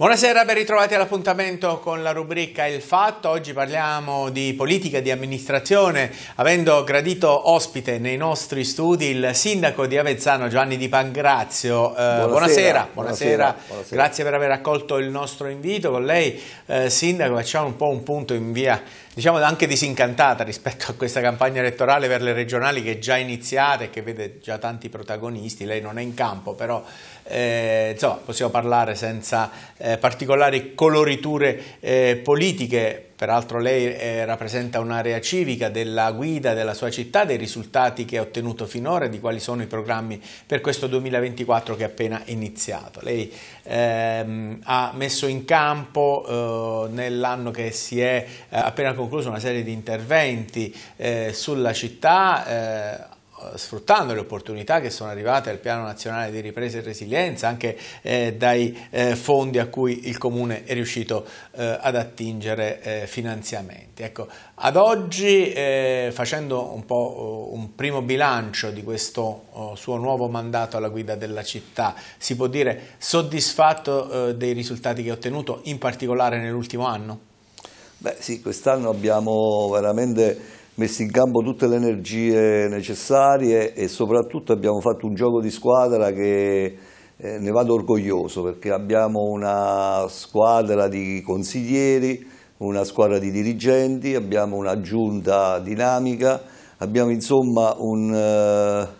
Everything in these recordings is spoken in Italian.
Buonasera, ben ritrovati all'appuntamento con la rubrica Il Fatto. Oggi parliamo di politica di amministrazione, avendo gradito ospite nei nostri studi il sindaco di Avezzano Giovanni Di Pangrazio. Eh, buonasera, buonasera, buonasera. buonasera, grazie per aver accolto il nostro invito. Con lei, eh, sindaco, facciamo un po' un punto in via diciamo anche disincantata rispetto a questa campagna elettorale per le regionali che è già iniziata e che vede già tanti protagonisti, lei non è in campo, però eh, insomma, possiamo parlare senza eh, particolari coloriture eh, politiche, Peraltro lei eh, rappresenta un'area civica della guida della sua città, dei risultati che ha ottenuto finora e di quali sono i programmi per questo 2024 che è appena iniziato. Lei ehm, ha messo in campo eh, nell'anno che si è eh, appena concluso una serie di interventi eh, sulla città, eh, sfruttando le opportunità che sono arrivate al Piano Nazionale di Ripresa e Resilienza, anche eh, dai eh, fondi a cui il Comune è riuscito eh, ad attingere eh, finanziamenti. Ecco, ad oggi, eh, facendo un po' eh, un primo bilancio di questo oh, suo nuovo mandato alla guida della città, si può dire soddisfatto dei risultati che ha ottenuto, in particolare nell'ultimo anno? Beh sì, quest'anno abbiamo veramente messo in campo tutte le energie necessarie e soprattutto abbiamo fatto un gioco di squadra che eh, ne vado orgoglioso perché abbiamo una squadra di consiglieri, una squadra di dirigenti, abbiamo una giunta dinamica, abbiamo insomma un... Eh,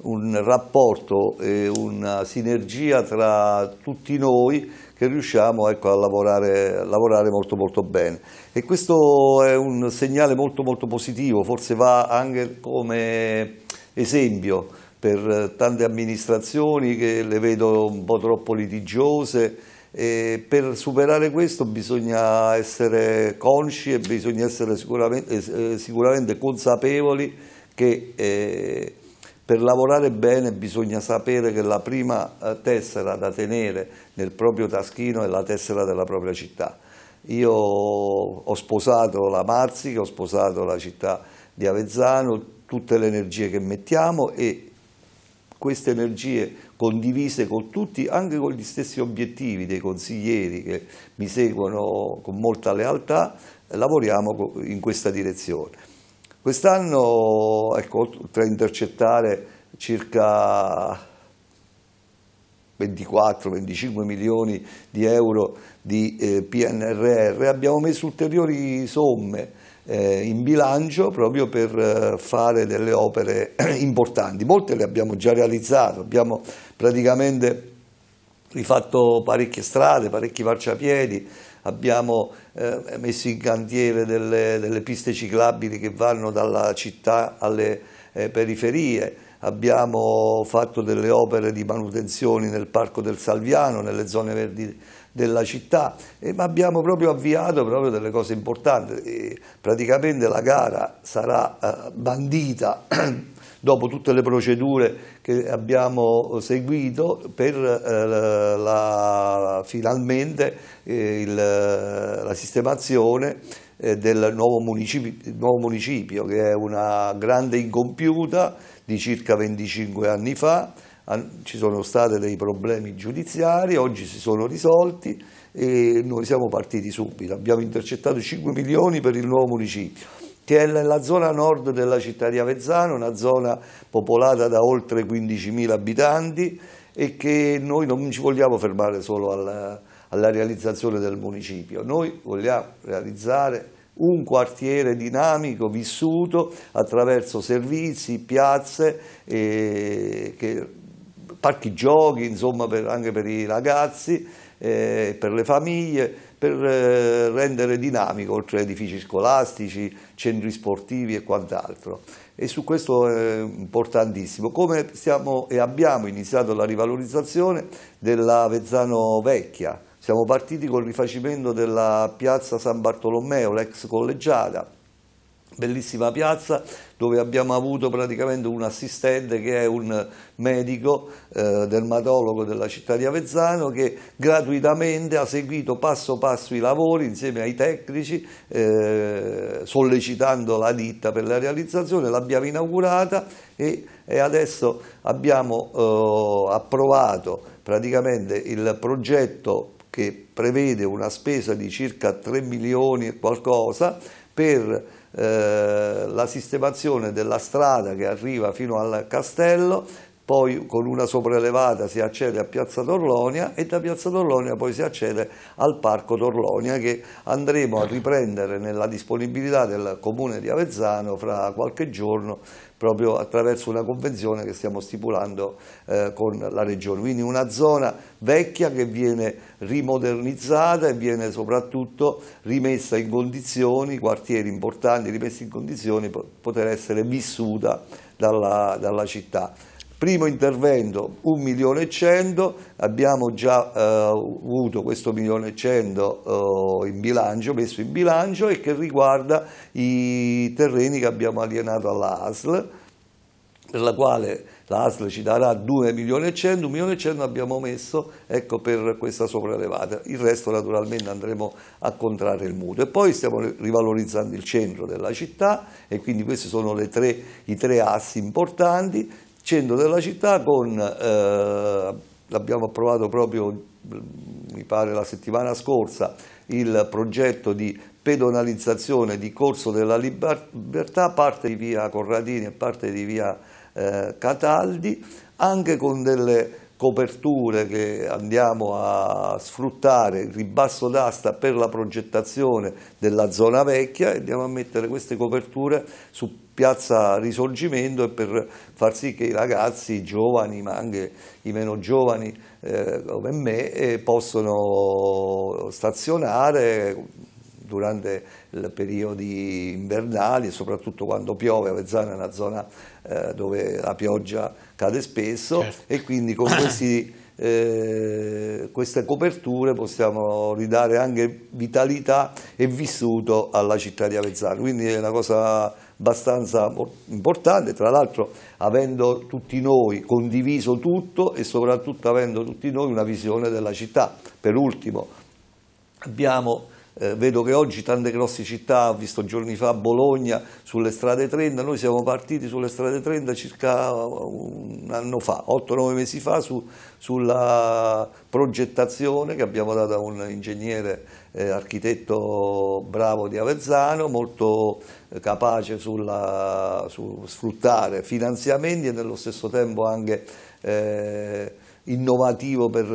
un rapporto e una sinergia tra tutti noi che riusciamo ecco, a lavorare, lavorare, molto molto bene e questo è un segnale molto molto positivo, forse va anche come esempio per tante amministrazioni che le vedo un po' troppo litigiose e per superare questo bisogna essere consci e bisogna essere sicuramente, eh, sicuramente consapevoli che eh, per lavorare bene bisogna sapere che la prima eh, tessera da tenere nel proprio taschino è la tessera della propria città. Io ho sposato la Marsica, ho sposato la città di Avezzano, tutte le energie che mettiamo e queste energie condivise con tutti, anche con gli stessi obiettivi dei consiglieri che mi seguono con molta lealtà, lavoriamo in questa direzione. Quest'anno, ecco, oltre a intercettare circa 24-25 milioni di euro di eh, PNRR, abbiamo messo ulteriori somme eh, in bilancio proprio per eh, fare delle opere importanti. Molte le abbiamo già realizzate, abbiamo praticamente rifatto parecchie strade, parecchi marciapiedi, abbiamo eh, messo in cantiere delle, delle, piste ciclabili che vanno dalla città alle eh, periferie, abbiamo fatto delle opere di manutenzione nel Parco del Salviano, nelle zone verdi della città, ma abbiamo proprio avviato proprio delle cose importanti, e praticamente la gara sarà eh, bandita dopo tutte le procedure che abbiamo eh, seguito per eh, la, finalmente eh, il, eh, la sistemazione eh, del nuovo municipio, nuovo municipio, che è una grande incompiuta di circa 25 anni fa, ci sono stati dei problemi giudiziari, oggi si sono risolti e noi siamo partiti subito, abbiamo intercettato 5 milioni per il nuovo municipio che è nella zona nord della città di Avezzano, una zona popolata da oltre 15.000 abitanti e che noi non ci vogliamo fermare solo alla, alla realizzazione del municipio, noi vogliamo realizzare un quartiere dinamico, vissuto attraverso servizi, piazze, eh, che, parchi giochi, insomma, per, anche per i ragazzi eh, per le famiglie, per eh, rendere dinamico oltre ad edifici scolastici, centri sportivi e quant'altro. E su questo è importantissimo. Come stiamo e abbiamo iniziato la rivalorizzazione della Vezzano Vecchia, siamo partiti col rifacimento della piazza San Bartolomeo, l'ex collegiata, bellissima piazza dove abbiamo avuto praticamente un assistente che è un medico eh, dermatologo della città di Avezzano che gratuitamente ha seguito passo passo i lavori insieme ai tecnici eh, sollecitando la ditta per la realizzazione, l'abbiamo inaugurata e, e, adesso abbiamo eh, approvato praticamente il progetto che prevede una spesa di circa 3 milioni e qualcosa per eh, la sistemazione della strada che arriva fino al castello poi con una sopraelevata si accede a Piazza Torlonia e da Piazza Torlonia poi si accede al Parco Torlonia che andremo a riprendere nella disponibilità del Comune di Avezzano fra qualche giorno proprio attraverso una convenzione che stiamo stipulando eh, con la Regione. Quindi una zona vecchia che viene rimodernizzata e viene soprattutto rimessa in condizioni, quartieri importanti rimessi in condizioni per poter essere vissuta dalla, dalla città. Primo intervento 1 milione e 100, abbiamo già eh, avuto questo milione e 100 eh, in bilancio, messo in bilancio e che riguarda i terreni che abbiamo alienato alla ASL, per la quale la ASL ci darà 2 milioni e 100, 1 milione e 100 abbiamo messo ecco, per questa sopraelevata, il resto naturalmente andremo a contrarre il mutuo e poi stiamo rivalorizzando il centro della città e quindi questi sono tre, i tre assi importanti, centro della città con, eh, l'abbiamo approvato proprio, mm, mi pare la settimana scorsa, il progetto di pedonalizzazione di Corso della Libertà, parte di via Corradini e parte di via eh, Cataldi, anche con delle coperture che andiamo a sfruttare, il ribasso d'asta per la progettazione della zona vecchia e andiamo a mettere queste coperture su piazza Risorgimento e per far sì che i ragazzi, i giovani, ma anche i meno giovani eh, come me, eh, possano stazionare durante i periodi invernali, soprattutto quando piove, Avezzano è una zona eh, dove la pioggia cade spesso certo. e quindi con questi, eh, queste coperture possiamo ridare anche vitalità e vissuto alla città di Avezzano, quindi è una cosa abbastanza importante, tra l'altro avendo tutti noi condiviso tutto e soprattutto avendo tutti noi una visione della città. Per ultimo abbiamo eh, vedo che oggi tante grosse città, ho visto giorni fa Bologna sulle strade 30, noi siamo partiti sulle strade 30 circa un anno fa, 8-9 mesi fa, su, sulla progettazione che abbiamo dato a un ingegnere eh, architetto bravo di Avezzano, molto eh, capace sulla, su sfruttare finanziamenti e nello stesso tempo anche eh, innovativo per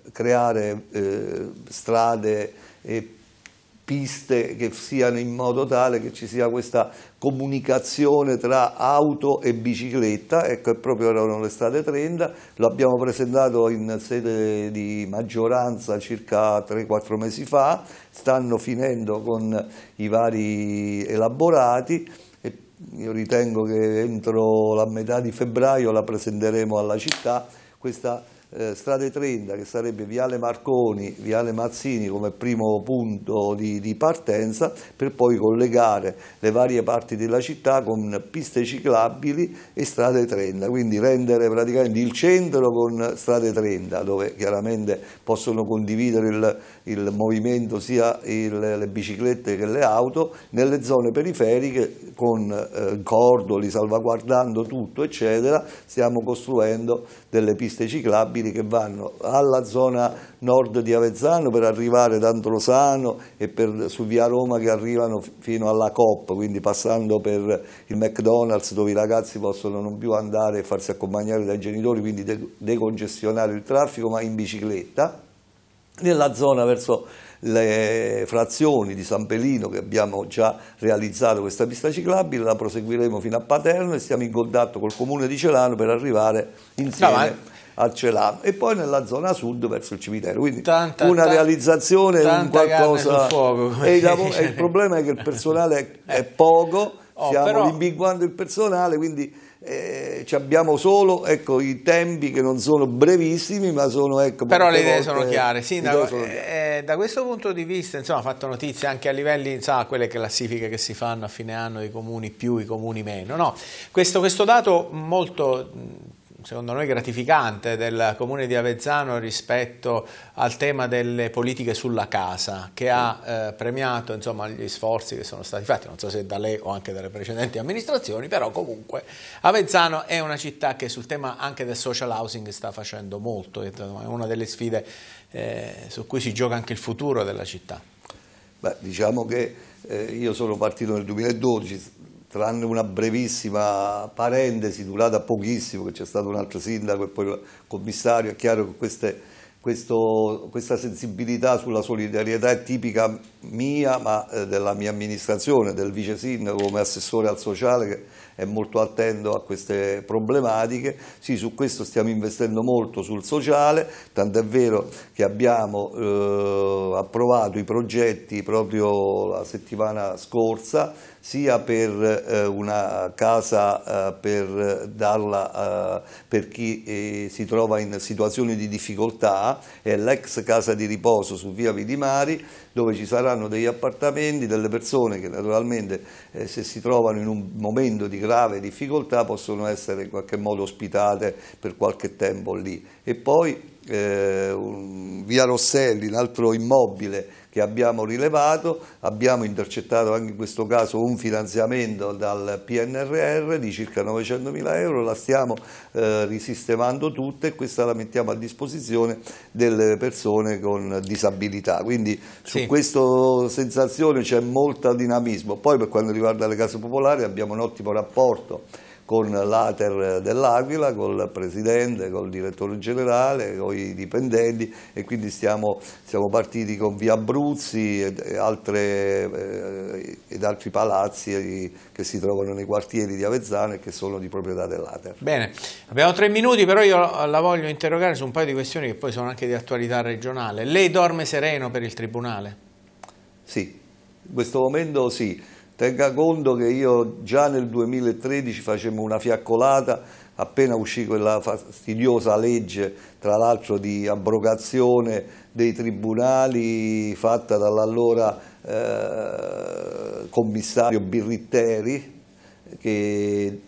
eh, creare eh, strade e piste che siano in modo tale che ci sia questa comunicazione tra auto e bicicletta, ecco è proprio erano le strade 30, l'abbiamo presentato in sede di maggioranza circa 3-4 mesi fa, stanno finendo con i vari elaborati, e io ritengo che entro la metà di febbraio la presenteremo alla città questa eh, strade 30 che sarebbe Viale Marconi, Viale Mazzini come primo punto di, di, partenza per poi collegare le varie parti della città con piste ciclabili e strade 30, quindi rendere praticamente il centro con strade 30 dove chiaramente possono condividere il, il movimento sia il, le biciclette che le auto nelle zone periferiche con eh, cordoli salvaguardando tutto eccetera stiamo costruendo delle piste ciclabili automobili che vanno alla zona nord di Avezzano per arrivare da Antrosano e per, su via Roma che arrivano fino alla Coppa, quindi passando per il McDonald's dove i ragazzi possono non più andare e farsi accompagnare dai genitori, quindi decongestionare il traffico ma in bicicletta nella zona verso le frazioni di San Pelino che abbiamo già realizzato questa pista ciclabile, la proseguiremo fino a Paterno e stiamo in contatto col comune di Celano per arrivare insieme no, eh. a Celano e poi nella zona sud verso il cimitero, quindi tanta, una tanta, realizzazione un qualcosa fuoco, e, il, il problema è che il personale è, eh. poco, oh, stiamo però... imbiguando il personale, quindi eh, abbiamo solo ecco, i tempi che non sono brevissimi, ma sono. Ecco, Però le idee sono eh, chiare. Sindaco, sono Eh, da questo punto di vista, insomma, ha fatto notizia anche a livelli, insomma, quelle classifiche che si fanno a fine anno, i comuni più, i comuni meno. No? Questo, questo dato molto secondo noi gratificante del comune di Avezzano rispetto al tema delle politiche sulla casa che ha eh, premiato insomma, gli sforzi che sono stati fatti, non so se da lei o anche dalle precedenti amministrazioni, però comunque Avezzano è una città che sul tema anche del social housing sta facendo molto, è una delle sfide eh, su cui si gioca anche il futuro della città. Beh, diciamo che eh, io sono partito nel 2012, tranne una brevissima parentesi durata pochissimo, che c'è stato un altro sindaco e poi il commissario, è chiaro che queste, questo, questa sensibilità sulla solidarietà è tipica mia, ma eh, della mia amministrazione, del vice sindaco come assessore al sociale, che è molto attento a queste problematiche. Sì, su questo stiamo investendo molto sul sociale, tant'è vero che abbiamo eh, approvato i progetti proprio la settimana scorsa, sia per eh, una casa eh, per darla eh, per chi eh, si trova in situazioni di difficoltà, è l'ex casa di riposo su via Vidimari, dove ci saranno degli appartamenti, delle persone che naturalmente eh, se si trovano in un momento di grave difficoltà possono essere in qualche modo ospitate per qualche tempo lì e poi eh, un, via Rosselli, un altro immobile che abbiamo rilevato, abbiamo intercettato anche in questo caso un finanziamento dal PNRR di circa 900 mila euro, la stiamo eh, risistemando tutta e questa la mettiamo a disposizione delle persone con disabilità, quindi su sì. questa sensazione c'è molto dinamismo, poi per quanto riguarda le case popolari abbiamo un ottimo rapporto con l'Ater dell'Aquila, col Presidente, col Direttore Generale, con i dipendenti e quindi stiamo, siamo partiti con Via Abruzzi ed, altre, eh, ed altri palazzi eh, che si trovano nei quartieri di Avezzano e che sono di proprietà dell'Ater. Bene, abbiamo tre minuti però io la voglio interrogare su un paio di questioni che poi sono anche di attualità regionale. Lei dorme sereno per il Tribunale? Sì, in questo momento sì. Tenga conto che io già nel 2013 facevo una fiaccolata appena uscì quella fastidiosa legge, tra l'altro di abrogazione dei tribunali fatta dall'allora eh, commissario Birritteri, che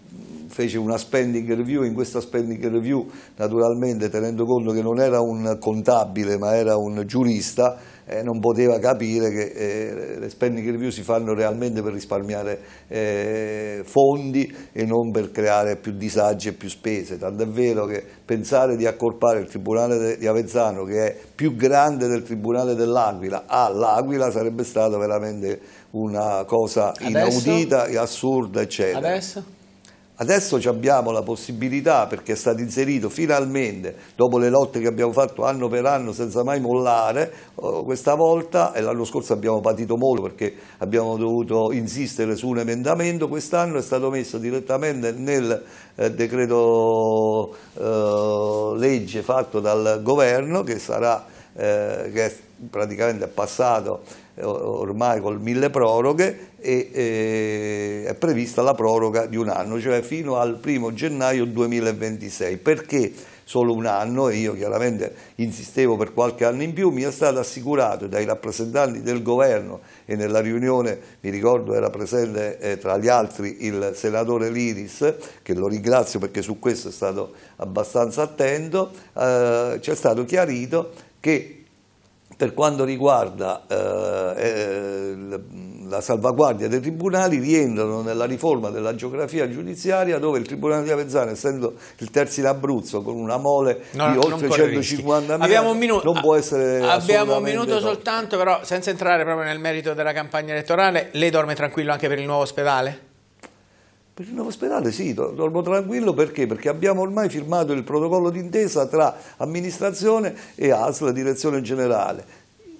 fece una spending review, in questa spending review naturalmente tenendo conto che non era un contabile ma era un giurista, eh, non poteva capire che eh, le spending review si fanno realmente per risparmiare eh, fondi e non per creare più disagi e più spese, tant'è vero che pensare di accorpare il Tribunale di Avezzano che è più grande del Tribunale dell'Aquila all'Aquila sarebbe stata veramente una cosa inaudita, Adesso? assurda eccetera. Adesso? Adesso abbiamo la possibilità, perché è stato inserito finalmente, dopo le lotte che abbiamo fatto anno per anno senza mai mollare, oh, questa volta, e l'anno scorso abbiamo patito molto perché abbiamo dovuto insistere su un emendamento, quest'anno è stato messo direttamente nel eh, decreto eh, legge fatto dal governo che sarà eh, che è praticamente passato ormai col mille proroghe e, e è prevista la proroga di un anno, cioè fino al primo gennaio 2026. Perché? solo un anno e io chiaramente insistevo per qualche anno in più, mi è stato assicurato dai rappresentanti del governo e nella riunione, mi ricordo era presente eh, tra gli altri il senatore Liris, che lo ringrazio perché su questo è stato abbastanza attento, eh, ci è stato chiarito che per quanto riguarda eh, eh la salvaguardia dei tribunali rientrano nella riforma della geografia giudiziaria dove il Tribunale di Avezzano, essendo il terzo in Abruzzo con una mole no, di oltre 150 mila, minu- non può essere Abbiamo un minuto tolto. soltanto, però senza entrare proprio nel merito della campagna elettorale, lei dorme tranquillo anche per il nuovo ospedale? Per il nuovo ospedale sì, dormo tranquillo perché? Perché abbiamo ormai firmato il protocollo d'intesa tra amministrazione e ASL, direzione generale.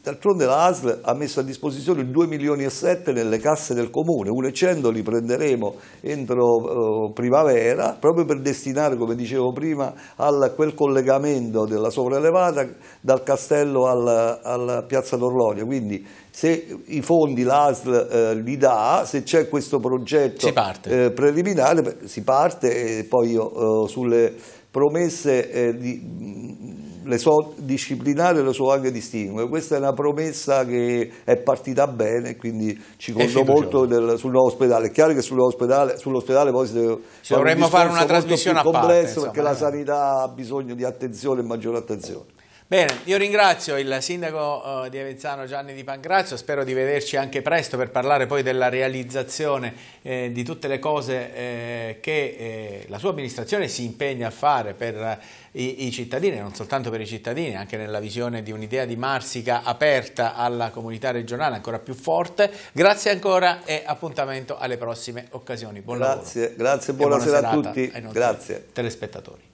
D'altronde la ASL ha messo a disposizione 2 milioni e 7 nelle casse del comune, e 100 li prenderemo entro eh, primavera, proprio per destinare, come dicevo prima, a quel collegamento della sopraelevata dal castello alla piazza d'Orlonia. Quindi se i fondi l'ASL eh, li dà, se c'è questo progetto eh, preliminare, si parte e poi io eh, sulle promesse eh, di, le so disciplinare, le so anche distinguere. Questa è una promessa che è partita bene, quindi ci conto molto del, sul nuovo ospedale. È chiaro che sul nuovo sull'ospedale poi si deve ci fare dovremmo un fare una trasmissione a parte, complesso insomma, perché ehm. la eh. sanità ha bisogno di attenzione e maggiore attenzione. Bene, io ringrazio il sindaco eh, di Avezzano Gianni Di Pangrazio, spero di vederci anche presto per parlare poi della realizzazione eh, di tutte le cose eh, che eh, la sua amministrazione si impegna a fare per eh, i, i, cittadini, non soltanto per i cittadini, anche nella visione di un'idea di Marsica aperta alla comunità regionale ancora più forte. Grazie ancora e appuntamento alle prossime occasioni. Buon grazie, lavoro. Grazie, buonasera buona a tutti. Grazie. telespettatori.